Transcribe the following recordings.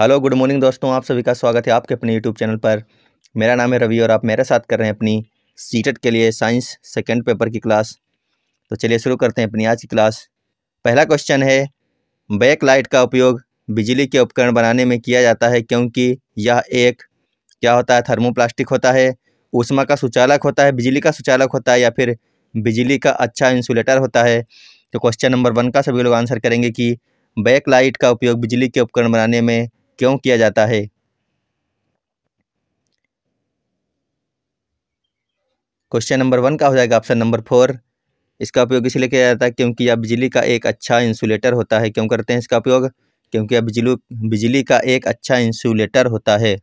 hello good morning दोस्तों आप सभी का स्वागत है आपके अपने यूट्यूब चैनल पर मेरा नाम है रवि और आप मेरे साथ कर रहे हैं अपनी सीटेट e के लिए साइंस सेकेंड पेपर की क्लास तो चलिए शुरू करते हैं अपनी आज की क्लास पहला क्वेश्चन है बैक लाइट का उपयोग बिजली के उपकरण बनाने में किया जाता है क्योंकि यह एक क्या होता है थर्मोप्लास्टिक होता है ऊषमा का सुचालक होता है बिजली का सुचालक होता है या फिर बिजली का अच्छा इंसुलेटर होता है तो क्वेश्चन नंबर वन का सभी लोग आंसर करेंगे कि बैक लाइट का उपयोग बिजली के उपकरण बनाने में क्यों किया जाता है क्वेश्चन नंबर वन का हो जाएगा ऑप्शन नंबर फोर इसका उपयोग इसलिए किया जाता है क्योंकि यह बिजली का एक अच्छा इंसुलेटर होता है क्यों करते हैं इसका उपयोग क्योंकि यह बिजली बिजली का एक अच्छा इंसुलेटर होता है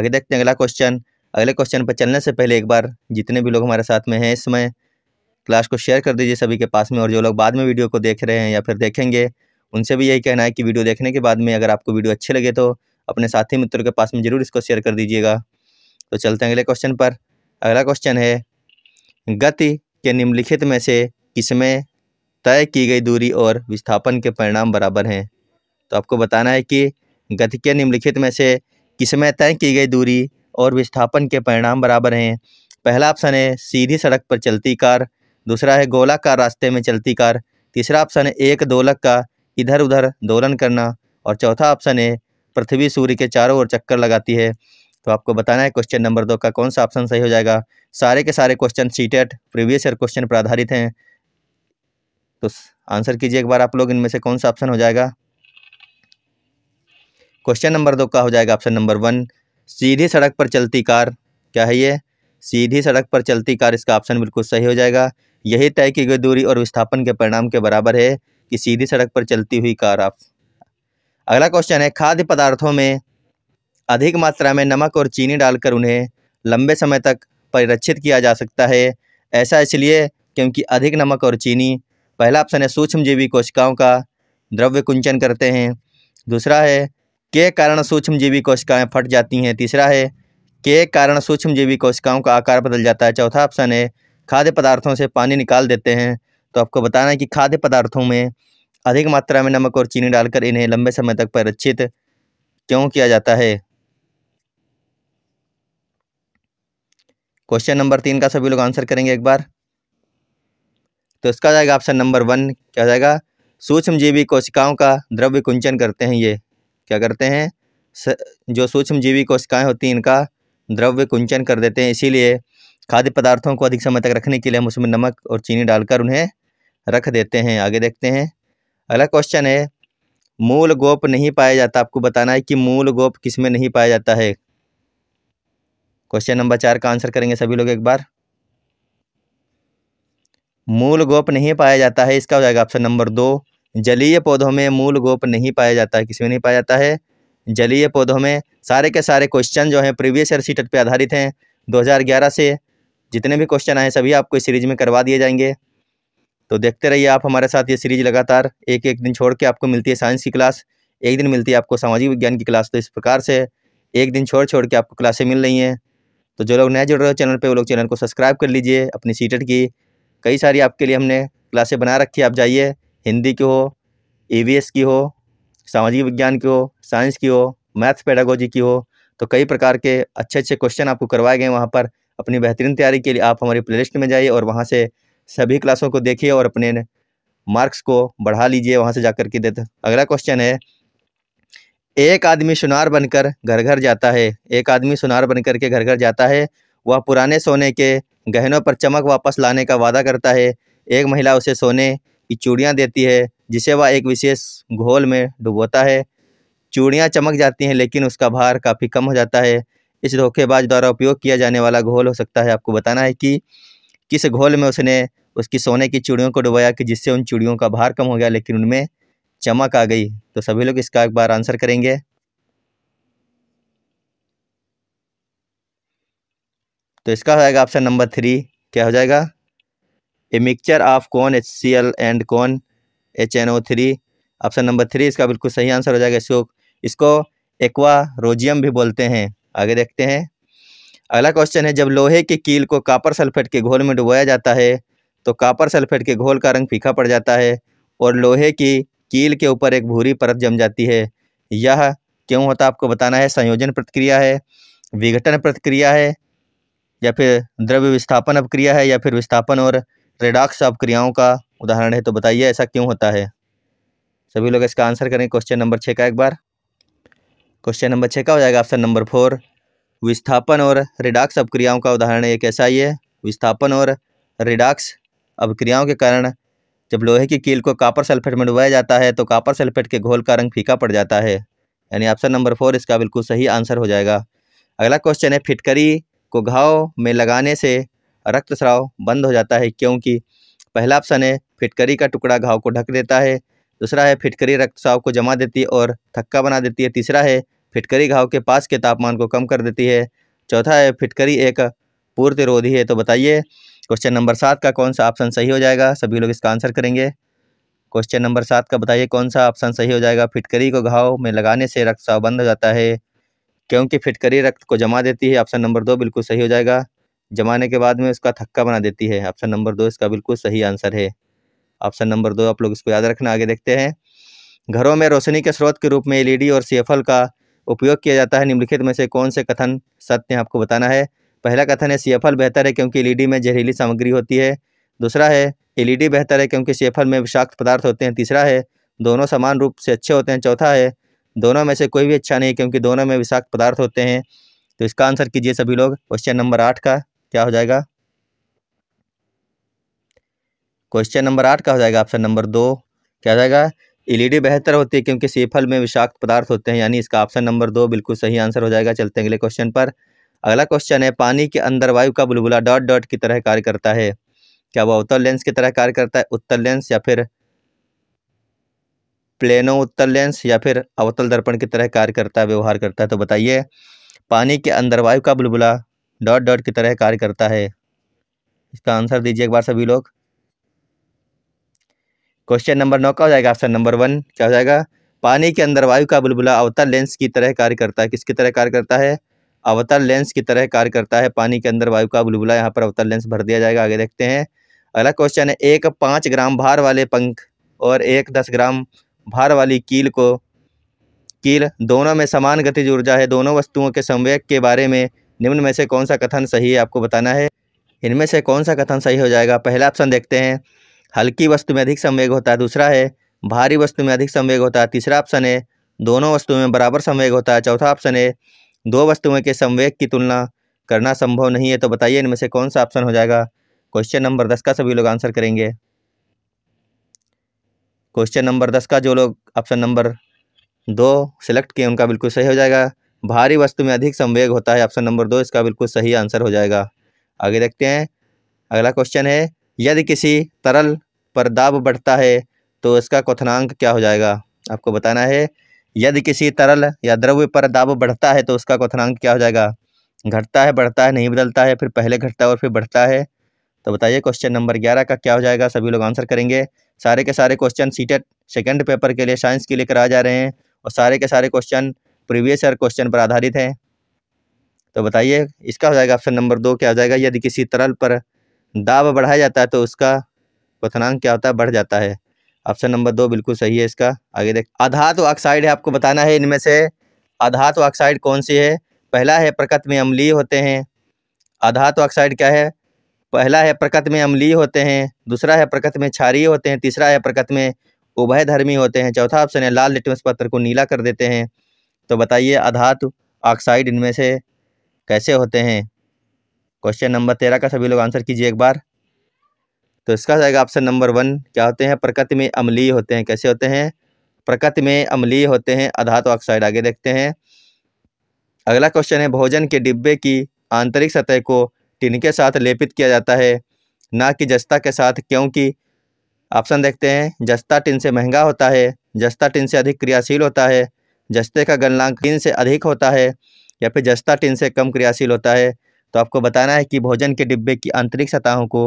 आगे देखते हैं अगला क्वेश्चन अगले क्वेश्चन पर चलने से पहले एक बार जितने भी लोग हमारे साथ में हैं इसमें क्लास को शेयर कर दीजिए सभी के पास में और जो लोग बाद में वीडियो को देख रहे हैं या फिर देखेंगे उनसे भी यही कहना है कि वीडियो देखने के बाद में अगर आपको वीडियो अच्छे लगे तो अपने साथी मित्रों के पास में ज़रूर इसको शेयर कर दीजिएगा तो चलते हैं अगले क्वेश्चन पर अगला क्वेश्चन है गति के निम्नलिखित में से किसमें तय की गई दूरी और विस्थापन के परिणाम बराबर हैं तो आपको बताना है कि गति के निम्नलिखित में से किसमें तय की गई दूरी और विस्थापन के परिणाम बराबर हैं पहला ऑप्शन है सीधी सड़क पर चलती कार दूसरा है गोलाकार रास्ते में चलती कार तीसरा ऑप्शन है एक दोलक का इधर उधर दोलन करना और चौथा ऑप्शन है पृथ्वी सूर्य के चारों ओर चक्कर लगाती है तो आपको बताना है क्वेश्चन नंबर दो का कौन सा ऑप्शन सही हो जाएगा सारे के सारे question CTET previous year question पर आधारित हैं तो आंसर कीजिए एक बार आप लोग इनमें से कौन सा ऑप्शन हो जाएगा क्वेश्चन नंबर दो का हो जाएगा ऑप्शन नंबर वन सीधी सड़क पर चलती कार क्या है ये सीधी सड़क पर चलती कार इसका ऑप्शन बिल्कुल सही हो जाएगा यही तय की गई दूरी और विस्थापन के परिणाम के बराबर है कि सीधी सड़क पर चलती हुई कार आप अगला क्वेश्चन है खाद्य पदार्थों में अधिक मात्रा में नमक और चीनी डालकर उन्हें लंबे समय तक परिरक्षित किया जा सकता है ऐसा इसलिए क्योंकि अधिक नमक और चीनी पहला ऑप्शन है सूक्ष्मजीवी कोशिकाओं का द्रव्य कुंचन करते हैं दूसरा है के कारण सूक्ष्मजीवी कोशिकाएं फट जाती हैं तीसरा है के कारण सूक्ष्मजीवी कोशिकाओं का आकार बदल जाता है चौथा ऑप्शन है खाद्य पदार्थों से पानी निकाल देते हैं तो आपको बताना है कि खाद्य पदार्थों में अधिक मात्रा में नमक और चीनी डालकर इन्हें लंबे समय तक परिरक्षित क्यों किया जाता है क्वेश्चन नंबर तीन का सभी लोग आंसर करेंगे एक बार तो इसका जाएगा ऑप्शन नंबर वन क्या जाएगा सूक्ष्मजीवी कोशिकाओं का द्रव्य कुंचन करते हैं ये क्या करते हैं स, जो सूक्ष्मजीवी कोशिकाएं होती हैं इनका द्रव्य कुंचन कर देते हैं इसीलिए खाद्य पदार्थों को अधिक समय तक रखने के लिए हम उसमें नमक और चीनी डालकर उन्हें रख देते हैं आगे देखते हैं अगला क्वेश्चन है मूल गोप नहीं पाया जाता आपको बताना है कि मूल गोप किस में नहीं पाया जाता है क्वेश्चन नंबर चार का आंसर करेंगे सभी लोग एक बार मूल गोप नहीं पाया जाता है इसका हो जाएगा ऑप्शन नंबर दो जलीय पौधों में मूल गोप नहीं पाया जाता है किसमें में नहीं पाया जाता है जलीय पौधों में सारे के सारे क्वेश्चन जो हैं प्रीवियस ईयर सीटेट पर आधारित हैं 2011 से जितने भी क्वेश्चन आए सभी आपको इस सीरीज में करवा दिए जाएंगे तो देखते रहिए आप हमारे साथ ये सीरीज लगातार एक एक दिन छोड़ के आपको मिलती है साइंस की क्लास एक दिन मिलती है आपको सामाजिक विज्ञान की क्लास तो इस प्रकार से एक दिन छोड़ छोड़ के आपको क्लासें मिल रही हैं तो जो लोग नए जुड़ रहे हो चैनल पे वो लोग चैनल को सब्सक्राइब कर लीजिए अपनी सी e की कई सारी आपके लिए हमने क्लासें बना रखी है आप जाइए हिंदी की हो ई की हो सामाजिक विज्ञान की हो साइंस की हो मैथ्स पैडागोजी की हो तो कई प्रकार के अच्छे अच्छे क्वेश्चन आपको करवाए गए वहाँ पर अपनी बेहतरीन तैयारी के लिए आप हमारी प्लेलिस्ट में जाइए और वहाँ से सभी क्लासों को देखिए और अपने मार्क्स को बढ़ा लीजिए वहाँ से जाकर के देते अगला क्वेश्चन है एक आदमी सुनार बनकर घर घर जाता है एक आदमी सुनार बनकर के घर घर जाता है वह पुराने सोने के गहनों पर चमक वापस लाने का वादा करता है एक महिला उसे सोने की चूड़ियाँ देती है जिसे वह एक विशेष घोल में डुबोता है चूड़ियाँ चमक जाती हैं लेकिन उसका भार काफ़ी कम हो जाता है इस धोखेबाज द्वारा उपयोग किया जाने वाला घोल हो सकता है आपको बताना है कि किस घोल में उसने उसकी सोने की चूड़ियों को डुबाया कि जिससे उन चूड़ियों का भार कम हो गया लेकिन उनमें चमक आ गई तो सभी लोग इसका एक बार आंसर करेंगे तो इसका हो जाएगा ऑप्शन नंबर थ्री क्या हो जाएगा ए मिक्सचर ऑफ कौन एच सी एल एंड कौन H N O three option number three इसका बिल्कुल सही आंसर हो जाएगा इसको इसको एक्वा रोजियम भी बोलते हैं आगे देखते हैं अगला क्वेश्चन है जब लोहे के कील को कापर सल्फेट के घोल में डुबाया जाता है तो कापर सल्फेट के घोल का रंग फीका पड़ जाता है और लोहे की कील के ऊपर एक भूरी परत जम जाती है यह क्यों होता है आपको बताना है संयोजन प्रतिक्रिया है विघटन प्रतिक्रिया है या फिर द्रव्य विस्थापन अपक्रिया है या फिर विस्थापन और रेडाक्स अपक्रियाओं का उदाहरण है तो बताइए ऐसा क्यों होता है सभी लोग इसका आंसर करें क्वेश्चन नंबर छः का एक बार क्वेश्चन नंबर छः का हो जाएगा ऑप्शन नंबर फोर विस्थापन और रिडाक्स अपक्रियाओं का उदाहरण एक ऐसा ही है विस्थापन और रिडाक्स अपक्रियाओं के कारण जब लोहे की कील को कापर सल्फेट में डुबाया जाता है तो कापर सल्फेट के घोल का रंग फीका पड़ जाता है यानी ऑप्शन नंबर फोर इसका बिल्कुल सही आंसर हो जाएगा अगला क्वेश्चन है फिटकरी को घाव में लगाने से रक्तस्राव बंद हो जाता है क्योंकि पहला ऑप्शन है फिटकरी का टुकड़ा घाव को ढक देता है दूसरा है फिटकरी रक्तस्राव को जमा देती है और थक्का बना देती है तीसरा है फिटकरी घाव के पास के तापमान को कम कर देती है चौथा है फिटकरी एक पूर्तिरोधी है तो बताइए क्वेश्चन नंबर सात का कौन सा ऑप्शन सही हो जाएगा सभी लोग इसका आंसर करेंगे क्वेश्चन नंबर सात का बताइए कौन सा ऑप्शन सही हो जाएगा फिटकरी को घाव में लगाने से रक्त बंद हो जाता है क्योंकि फिटकरी रक्त को जमा देती है ऑप्शन नंबर दो बिल्कुल सही हो जाएगा जमाने के बाद में उसका थक्का बना देती है ऑप्शन नंबर दो इसका बिल्कुल सही आंसर है ऑप्शन नंबर दो आप लोग इसको याद रखना आगे देखते हैं घरों में रोशनी के स्रोत के रूप में एलईडी e और सीएफएल का उपयोग किया जाता है निम्नलिखित में से कौन से कथन सत्य आपको बताना है पहला कथन है सीएफएल बेहतर है क्योंकि एलईडी में जहरीली सामग्री होती है दूसरा है एलईडी बेहतर है क्योंकि सीएफएल में विषाक्त पदार्थ होते हैं तीसरा है दोनों समान रूप से अच्छे होते हैं चौथा है दोनों में से कोई भी अच्छा नहीं क्योंकि दोनों में विषाक्त पदार्थ होते हैं तो इसका आंसर कीजिए सभी लोग क्वेश्चन नंबर आठ का क्या हो जाएगा क्वेश्चन नंबर आठ का हो जाएगा ऑप्शन नंबर दो क्या हो जाएगा एलईडी e बेहतर होती है क्योंकि सीफल में विषाक्त पदार्थ होते हैं यानी इसका ऑप्शन नंबर दो बिल्कुल सही आंसर हो जाएगा चलते हैं अगले क्वेश्चन पर अगला क्वेश्चन है पानी के अंदर वायु का बुलबुला डॉट डॉट की तरह कार्य करता है क्या वह अवतल लेंस की तरह कार्य करता है उत्तर लेंस या फिर प्लेनो उत्तर लेंस या फिर अवतल दर्पण की तरह कार्य करता है व्यवहार करता है तो बताइए पानी के अंदर वायु का बुलबुला डॉट डॉट की तरह कार्य करता है इसका आंसर दीजिए एक बार सभी लोग क्वेश्चन नंबर नौ का हो जाएगा ऑप्शन नंबर वन क्या हो जाएगा पानी के अंदर वायु का बुलबुला अवतल लेंस की तरह कार्य करता है किसकी तरह कार्य करता है अवतल लेंस की तरह कार्य करता है पानी के अंदर वायु का बुलबुला यहाँ पर अवतल लेंस भर दिया जाएगा आगे देखते हैं अगला क्वेश्चन है एक पाँच ग्राम भार वाले पंख और एक दस ग्राम भार वाली कील को कील दोनों में समान गतिज ऊर्जा है दोनों वस्तुओं के संवेग के बारे में निम्न में से कौन सा कथन सही है आपको बताना है इनमें से कौन सा कथन सही हो जाएगा पहला ऑप्शन देखते हैं हल्की वस्तु में अधिक संवेग होता है दूसरा है भारी वस्तु में अधिक संवेग होता है तीसरा ऑप्शन है दोनों वस्तुओं में बराबर संवेग होता है चौथा ऑप्शन है दो वस्तुओं के संवेग की तुलना करना संभव नहीं है तो बताइए इनमें से कौन सा ऑप्शन हो जाएगा क्वेश्चन नंबर दस का सभी लोग आंसर करेंगे क्वेश्चन नंबर दस का जो लोग ऑप्शन नंबर दो सेलेक्ट किए उनका बिल्कुल सही हो जाएगा भारी वस्तु में अधिक संवेग होता है ऑप्शन नंबर दो इसका बिल्कुल सही आंसर हो जाएगा आगे देखते हैं अगला क्वेश्चन है यदि किसी तरल पर दाब बढ़ता है तो इसका क्वथनांक क्या हो जाएगा आपको बताना है यदि किसी तरल या द्रव्य पर दाब बढ़ता है तो उसका क्वथनांक क्या हो जाएगा घटता है बढ़ता है नहीं बदलता है फिर पहले घटता है और फिर बढ़ता है तो बताइए क्वेश्चन नंबर ग्यारह का क्या हो जाएगा सभी लोग आंसर करेंगे सारे के सारे क्वेश्चन सीटेट सेकेंड पेपर के लिए साइंस के लिए कराए जा रहे हैं और सारे के सारे क्वेश्चन प्रीवियस ईयर क्वेश्चन पर आधारित हैं तो बताइए इसका हो जाएगा ऑप्शन नंबर दो क्या हो जाएगा यदि किसी तरल पर दाब बढ़ाया जाता है तो उसका क्वनांक क्या होता है बढ़ जाता है ऑप्शन नंबर दो बिल्कुल सही है इसका आगे देख अधातु ऑक्साइड है आपको बताना है इनमें से अधातु ऑक्साइड कौन सी है पहला है प्रकृत में अम्लीय होते हैं तो ऑक्साइड क्या है पहला है प्रकृत में अम्लीय होते हैं दूसरा है प्रकृत में क्षारीय होते हैं तीसरा है प्रकृत में उभयधर्मी होते हैं चौथा ऑप्शन है लाल लिटमस पत्र को नीला कर देते हैं तो बताइए आधात ऑक्साइड इनमें से कैसे होते हैं क्वेश्चन नंबर तेरह का सभी लोग आंसर कीजिए एक बार तो इसका जाएगा ऑप्शन नंबर वन क्या होते हैं प्रकृति में अम्लीय होते हैं कैसे होते हैं प्रकृति में अम्लीय होते हैं अधातु ऑक्साइड आगे देखते हैं अगला क्वेश्चन है भोजन के डिब्बे की आंतरिक सतह को टिन के साथ लेपित किया जाता है ना कि जस्ता के साथ क्योंकि ऑप्शन देखते हैं जस्ता टिन से महंगा होता है जस्ता टिन से अधिक क्रियाशील होता है जस्ते का गणनांक टिन से अधिक होता है या फिर जस्ता टिन से कम क्रियाशील होता है तो आपको बताना है कि भोजन के डिब्बे की आंतरिक सतहों को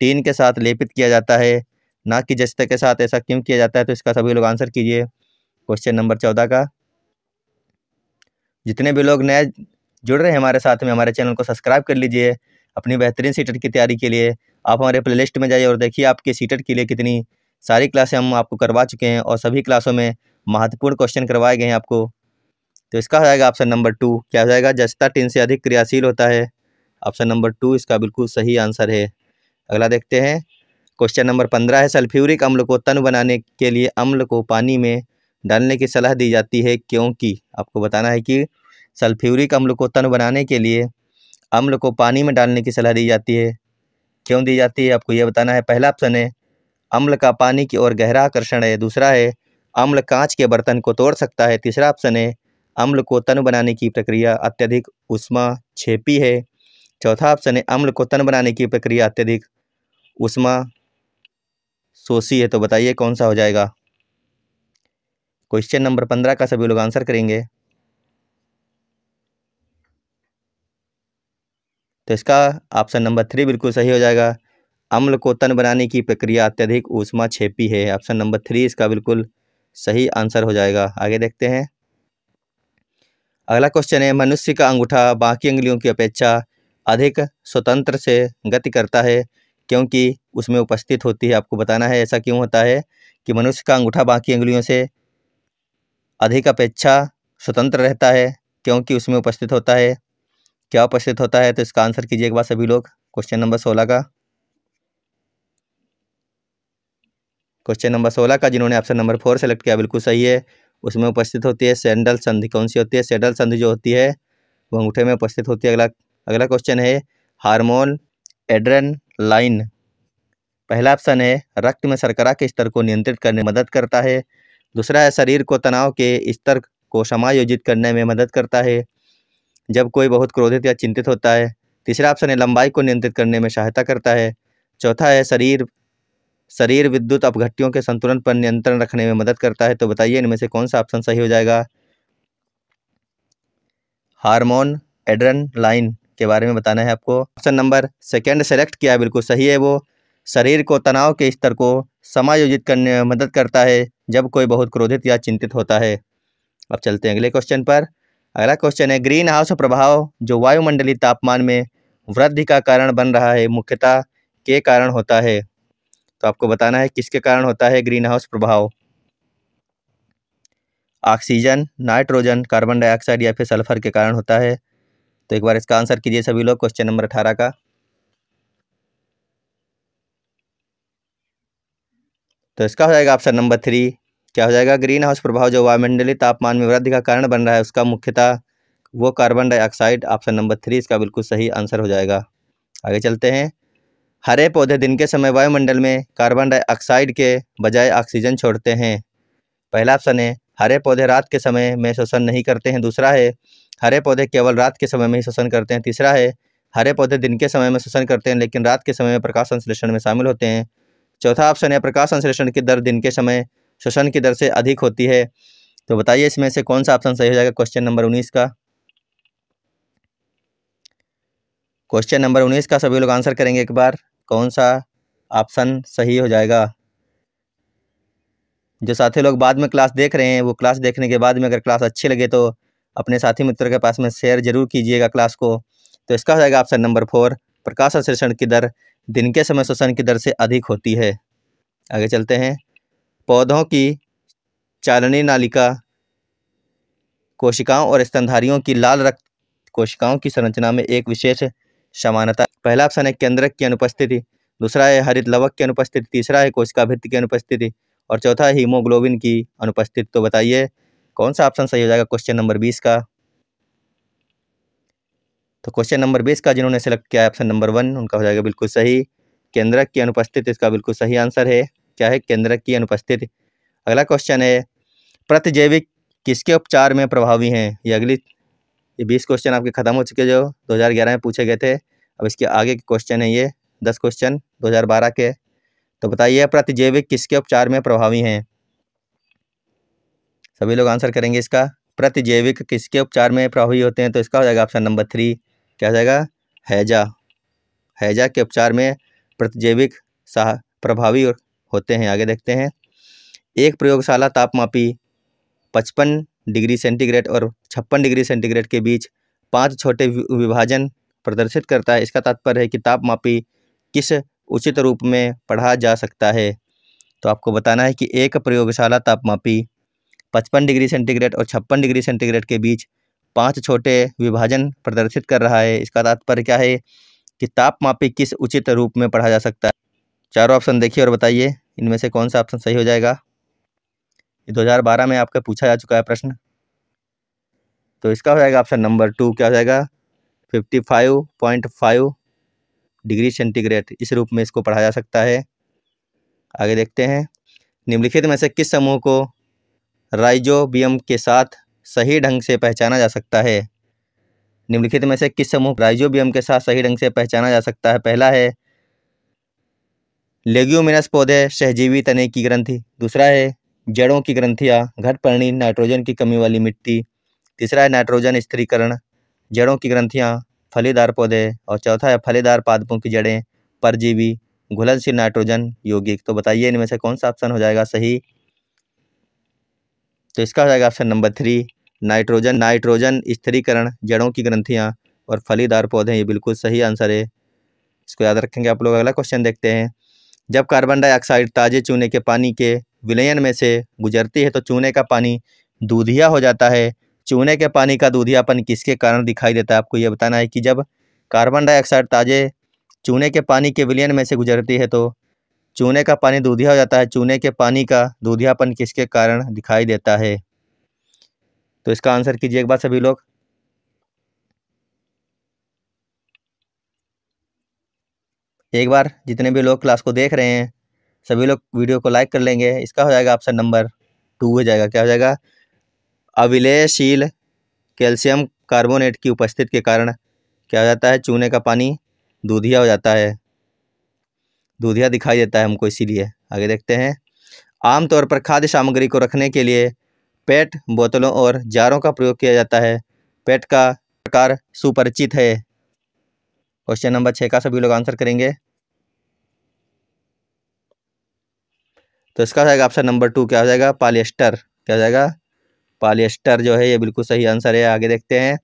टीन के साथ लेपित किया जाता है ना कि जस्ते के साथ ऐसा क्यों किया जाता है तो इसका सभी लोग आंसर कीजिए क्वेश्चन नंबर चौदह का जितने भी लोग नए जुड़ रहे हैं हमारे साथ में हमारे चैनल को सब्सक्राइब कर लीजिए अपनी बेहतरीन सीटर की तैयारी के लिए आप हमारे प्ले में जाइए और देखिए आपके सीटर के लिए कितनी सारी क्लासें हम आपको करवा चुके हैं और सभी क्लासों में महत्वपूर्ण क्वेश्चन करवाए गए हैं आपको तो इसका हो जाएगा ऑप्शन नंबर टू क्या हो जाएगा जस्ता टिन से अधिक क्रियाशील होता है ऑप्शन नंबर टू इसका बिल्कुल सही आंसर है अगला देखते हैं क्वेश्चन नंबर पंद्रह है सल्फ्यूरिक अम्ल को तन बनाने के लिए अम्ल को पानी में डालने की सलाह दी जाती है क्योंकि आपको बताना है कि सल्फ्यूरिक अम्ल को तन बनाने के लिए अम्ल को पानी में डालने की सलाह दी जाती है क्यों दी जाती है आपको यह बताना है पहला ऑप्शन है अम्ल का पानी की ओर गहरा आकर्षण है दूसरा है अम्ल कांच के बर्तन को तोड़ सकता है तीसरा ऑप्शन है अम्ल को तन बनाने की प्रक्रिया अत्यधिक उष्मा छेपी है चौथा ऑप्शन है अम्ल को तन बनाने की प्रक्रिया अत्यधिक उष्मा सोसी है तो बताइए कौन सा हो जाएगा क्वेश्चन नंबर पंद्रह का सभी लोग आंसर करेंगे तो इसका ऑप्शन नंबर थ्री बिल्कुल सही हो जाएगा अम्ल को तन बनाने की प्रक्रिया अत्यधिक ऊष्मा छेपी है ऑप्शन नंबर थ्री इसका बिल्कुल सही आंसर हो जाएगा आगे देखते हैं अगला क्वेश्चन है मनुष्य का अंगूठा बाकी अंगुलियों की अपेक्षा अधिक स्वतंत्र से गति करता है क्योंकि उसमें उपस्थित होती है आपको बताना है ऐसा क्यों होता है कि मनुष्य का अंगूठा बाकी अंगुलियों से अधिक अपेक्षा स्वतंत्र रहता है क्योंकि उसमें उपस्थित होता है क्या उपस्थित होता है तो इसका आंसर कीजिए एक बार सभी लोग क्वेश्चन नंबर सोलह का क्वेश्चन नंबर सोलह का जिन्होंने ऑप्शन नंबर फोर सेलेक्ट किया बिल्कुल सही है उसमें उपस्थित होती है सैंडल संधि कौन सी होती है सेंडल संधि जो होती है वो अंगूठे में उपस्थित होती है अगला अगला क्वेश्चन है हार्मोन एड्रन लाइन पहला ऑप्शन है रक्त में शर्करा के स्तर को नियंत्रित करने में मदद करता है दूसरा है शरीर को तनाव के स्तर को समायोजित करने में मदद करता है जब कोई बहुत क्रोधित या चिंतित होता है तीसरा ऑप्शन है लंबाई को नियंत्रित करने में सहायता करता है चौथा है शरीर शरीर विद्युत अपघट्टियों के संतुलन पर नियंत्रण रखने में मदद करता है तो बताइए इनमें से कौन सा ऑप्शन सही हो जाएगा हार्मोन एड्रन लाइन के बारे में बताना है आपको ऑप्शन नंबर सेकेंड सेलेक्ट किया है बिल्कुल सही है वो शरीर को तनाव के स्तर को समायोजित करने में मदद करता है जब कोई बहुत क्रोधित या चिंतित होता है अब चलते हैं अगले क्वेश्चन पर अगला क्वेश्चन है ग्रीन हाउस प्रभाव जो वायुमंडलीय तापमान में वृद्धि का कारण बन रहा है मुख्यतः के कारण होता है तो आपको बताना है किसके कारण होता है ग्रीन हाउस प्रभाव ऑक्सीजन नाइट्रोजन कार्बन डाइऑक्साइड या फिर सल्फर के कारण होता है तो एक बार इसका आंसर कीजिए सभी लोग क्वेश्चन नंबर अठारह का तो इसका हो जाएगा ऑप्शन नंबर थ्री क्या हो जाएगा ग्रीन हाउस प्रभाव जो वायुमंडलीय तापमान में वृद्धि का कारण बन रहा है उसका मुख्यतः वो carbon dioxide option number three इसका बिल्कुल सही आंसर हो जाएगा आगे चलते हैं हरे पौधे दिन के समय वायुमंडल में कार्बन डाइऑक्साइड के बजाय ऑक्सीजन छोड़ते हैं पहला ऑप्शन है हरे पौधे रात के समय में श्वसन नहीं करते हैं दूसरा है हरे पौधे केवल रात के समय में ही श्वसन करते हैं तीसरा है हरे पौधे दिन के समय में श्वसन करते हैं लेकिन रात के समय में प्रकाश संश्लेषण में शामिल होते हैं चौथा ऑप्शन है प्रकाश संश्लेषण की दर दिन के समय श्वसन की दर से अधिक होती है तो बताइए इसमें से कौन सा ऑप्शन सही हो जाएगा क्वेश्चन नंबर उन्नीस का क्वेश्चन नंबर उन्नीस का सभी लोग आंसर करेंगे एक बार कौन सा ऑप्शन सही हो जाएगा जो साथी लोग बाद में क्लास देख रहे हैं वो क्लास देखने के बाद में अगर क्लास अच्छी लगे तो अपने साथी मित्र के पास में शेयर जरूर कीजिएगा क्लास को तो इसका हो जाएगा ऑप्शन नंबर फोर प्रकाश अशोषण की दर दिन के समय शोषण की दर से अधिक होती है आगे चलते हैं पौधों की चालनी नालिका कोशिकाओं और स्तनधारियों की लाल रक्त कोशिकाओं की संरचना में एक विशेष समानता पहला ऑप्शन है केंद्रक की अनुपस्थिति दूसरा है हरित लवक की अनुपस्थिति तीसरा है कोशिका भित्त की अनुपस्थिति और चौथा है हीमोग्लोबिन की अनुपस्थिति तो बताइए कौन सा ऑप्शन सही हो जाएगा क्वेश्चन नंबर बीस का तो क्वेश्चन नंबर बीस का जिन्होंने सेलेक्ट किया है ऑप्शन नंबर वन उनका हो जाएगा बिल्कुल सही केंद्रक की अनुपस्थिति इसका बिल्कुल सही आंसर है क्या है केंद्रक की अनुपस्थिति अगला क्वेश्चन है प्रतिजैविक किसके उपचार में प्रभावी हैं ये अगली ये बीस क्वेश्चन आपके ख़त्म हो चुके जो 2011 में पूछे गए थे अब इसके आगे के क्वेश्चन है ये दस क्वेश्चन 2012 के तो बताइए प्रतिजैविक किसके उपचार में प्रभावी हैं सभी लोग आंसर करेंगे इसका प्रतिजैविक किसके उपचार में प्रभावी होते हैं तो इसका हो जाएगा ऑप्शन नंबर थ्री क्या हो जाएगा हैजा हैजा के उपचार में प्रतिजैविक सह प्रभावी होते हैं आगे देखते हैं एक प्रयोगशाला तापमापी पचपन डिग्री सेंटीग्रेड और छप्पन डिग्री सेंटीग्रेड के बीच पांच छोटे विभाजन प्रदर्शित करता है इसका तात्पर्य है कि तापमापी किस उचित रूप में पढ़ा जा सकता है तो आपको बताना है कि एक प्रयोगशाला तापमापी पचपन डिग्री सेंटीग्रेड और छप्पन डिग्री सेंटीग्रेड के बीच पांच छोटे विभाजन प्रदर्शित कर रहा है इसका तात्पर्य क्या है कि तापमापी किस उचित रूप में पढ़ा जा सकता है चारों ऑप्शन देखिए और बताइए इनमें से कौन सा ऑप्शन सही हो जाएगा बारह में आपका पूछा जा चुका है प्रश्न तो इसका हो जाएगा ऑप्शन नंबर टू क्या हो जाएगा fifty five point five degree centigrade इस रूप में इसको पढ़ा जा सकता है आगे देखते हैं निम्नलिखित में से किस समूह को राइजोबियम के साथ सही ढंग से पहचाना जा सकता है निम्नलिखित में से किस समूह राइजोबियम के साथ सही ढंग से पहचाना जा सकता है पहला है लेग्यूमिनस पौधे सहजीवी तने की ग्रंथि दूसरा है जड़ों की ग्रंथियाँ घटपर्णी नाइट्रोजन की कमी वाली मिट्टी तीसरा है नाइट्रोजन स्थिरीकरण जड़ों की ग्रंथियाँ फलीदार पौधे और चौथा है फलीदार पादपों की जड़ें परजीवी घुलनशील नाइट्रोजन यौगिक तो बताइए इनमें से कौन सा ऑप्शन हो जाएगा सही तो इसका हो जाएगा option number three nitrogen nitrogen स्थिरीकरण जड़ों की ग्रंथियाँ और फलीदार पौधे ये बिल्कुल सही आंसर है इसको याद रखेंगे आप लोग अगला क्वेश्चन देखते हैं जब कार्बन डाइऑक्साइड ताजे चूने के पानी के विलयन में से गुजरती है तो चूने का पानी दूधिया हो जाता है चूने के पानी का दूधियापन किसके कारण दिखाई देता है आपको ये बताना है कि जब कार्बन डाइऑक्साइड ताजे चूने के पानी के विलयन में से गुजरती है तो चूने का पानी दूधिया हो जाता है चूने के पानी का दूधियापन किसके कारण दिखाई देता है तो इसका आंसर कीजिए एक बार सभी लोग एक बार जितने भी लोग क्लास को देख रहे हैं सभी लोग वीडियो को लाइक कर लेंगे इसका हो जाएगा ऑप्शन नंबर टू हो जाएगा क्या हो जाएगा अविलयशील कैल्शियम कार्बोनेट की उपस्थिति के कारण क्या हो जाता है चूने का पानी दूधिया हो जाता है दूधिया दिखाई देता है हमको इसीलिए आगे देखते हैं आमतौर पर खाद्य सामग्री को रखने के लिए पेट बोतलों और जारों का प्रयोग किया जाता है पेट का प्रकार सुपरिचित है क्वेश्चन नंबर छः का सभी लोग आंसर करेंगे तो इसका हो जाएगा ऑप्शन नंबर टू क्या हो जाएगा पालिएस्टर क्या हो जाएगा पालिएस्टर जो है ये बिल्कुल सही आंसर है आगे देखते हैं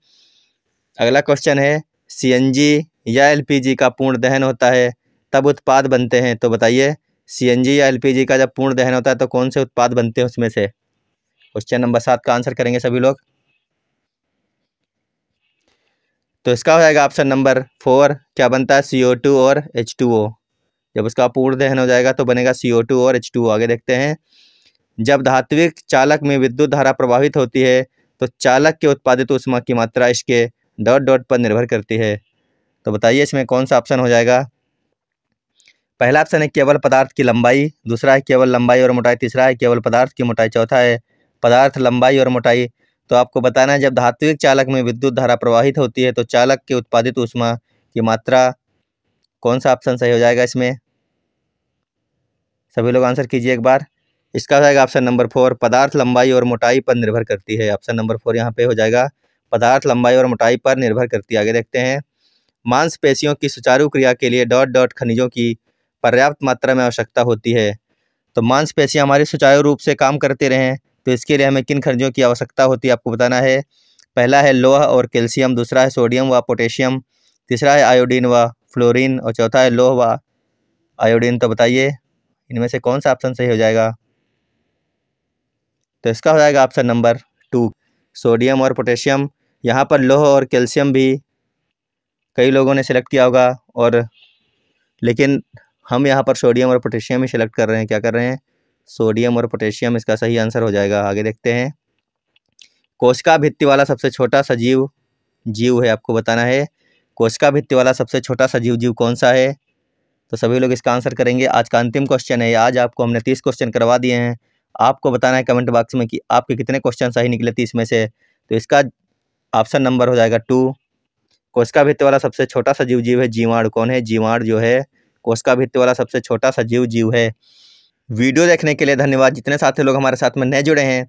अगला क्वेश्चन है सीएनजी या एलपीजी का पूर्ण दहन होता है तब उत्पाद बनते हैं तो बताइए सीएनजी या एलपीजी का जब पूर्ण दहन होता है तो कौन से उत्पाद बनते हैं उसमें से क्वेश्चन नंबर सात का आंसर करेंगे सभी लोग तो इसका हो जाएगा ऑप्शन नंबर फोर क्या बनता है सी ओ टू और एच टू ओ जब उसका पूर्ण दहन हो जाएगा तो बनेगा सी ओ टू और एच टू ओ आगे देखते हैं जब धात्विक चालक में विद्युत धारा प्रवाहित होती है तो चालक के उत्पादित उष्मा की मात्रा इसके डॉट डॉट पर निर्भर करती है तो बताइए इसमें कौन सा ऑप्शन हो जाएगा पहला ऑप्शन है केवल पदार्थ की लंबाई दूसरा है केवल लंबाई और मोटाई तीसरा है केवल पदार्थ की मोटाई चौथा है पदार्थ लंबाई और मोटाई तो आपको बताना है जब धात्विक चालक में विद्युत धारा प्रवाहित होती है तो चालक के उत्पादित उष्मा की मात्रा कौन सा ऑप्शन सही हो जाएगा इसमें सभी लोग आंसर कीजिए एक बार इसका हो जाएगा ऑप्शन नंबर फोर पदार्थ लंबाई और मोटाई पर निर्भर करती है ऑप्शन नंबर फोर यहाँ पे हो जाएगा पदार्थ लंबाई और मोटाई पर निर्भर करती है आगे देखते हैं मांसपेशियों की सुचारू क्रिया के लिए डॉट डॉट खनिजों की पर्याप्त मात्रा में आवश्यकता होती है तो मांसपेशियाँ हमारी सुचारू रूप से काम करते रहें तो इसके लिए हमें किन खनिजों की आवश्यकता होती है आपको बताना है पहला है लोह और कैल्शियम दूसरा है सोडियम व पोटेशियम तीसरा है आयोडीन व फ्लोरीन और चौथा है लोह व आयोडीन तो बताइए इनमें से कौन सा ऑप्शन सही हो जाएगा तो इसका हो जाएगा ऑप्शन नंबर टू सोडियम और पोटेशियम यहाँ पर लोह और कैल्शियम भी कई लोगों ने सिलेक्ट किया होगा और लेकिन हम यहाँ पर सोडियम और पोटेशियम ही सिलेक्ट कर रहे हैं क्या कर रहे हैं सोडियम और पोटेशियम इसका सही आंसर हो जाएगा आगे देखते हैं कोशिका भित्ति वाला सबसे छोटा सजीव जीव है आपको बताना है कोशिका भित्ति वाला सबसे छोटा सजीव जीव कौन सा है तो सभी लोग इसका आंसर करेंगे आज का अंतिम क्वेश्चन है आज आपको हमने तीस क्वेश्चन करवा दिए हैं आपको बताना है कमेंट बॉक्स में कि आपके कितने क्वेश्चन सही निकले थे इसमें से तो इसका ऑप्शन नंबर हो जाएगा टू कोशिका भित्त वाला सबसे छोटा सा जीव जीव है जीवाण कौन है जीवाण जो है कोशिका भित्त वाला सबसे छोटा सा जीव जीव है वीडियो देखने के लिए धन्यवाद जितने साथी लोग हमारे साथ में नए जुड़े हैं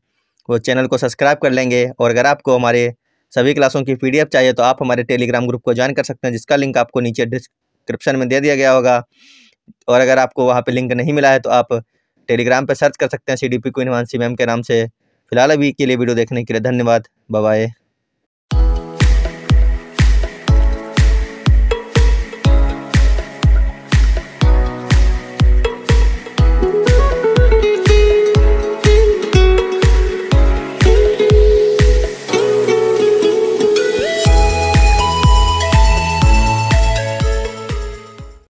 वो चैनल को सब्सक्राइब कर लेंगे और अगर आपको हमारे सभी क्लासों की पी चाहिए तो आप हमारे टेलीग्राम ग्रुप को ज्वाइन कर सकते हैं जिसका लिंक आपको नीचे डिस्क्रिप्शन में दे दिया गया होगा और अगर आपको वहाँ पर लिंक नहीं मिला है तो आप टेलीग्राम पर सर्च कर सकते हैं C D P queen Vanshi ma'am के नाम से फिलहाल अभी के लिए वीडियो देखने के लिए धन्यवाद बाय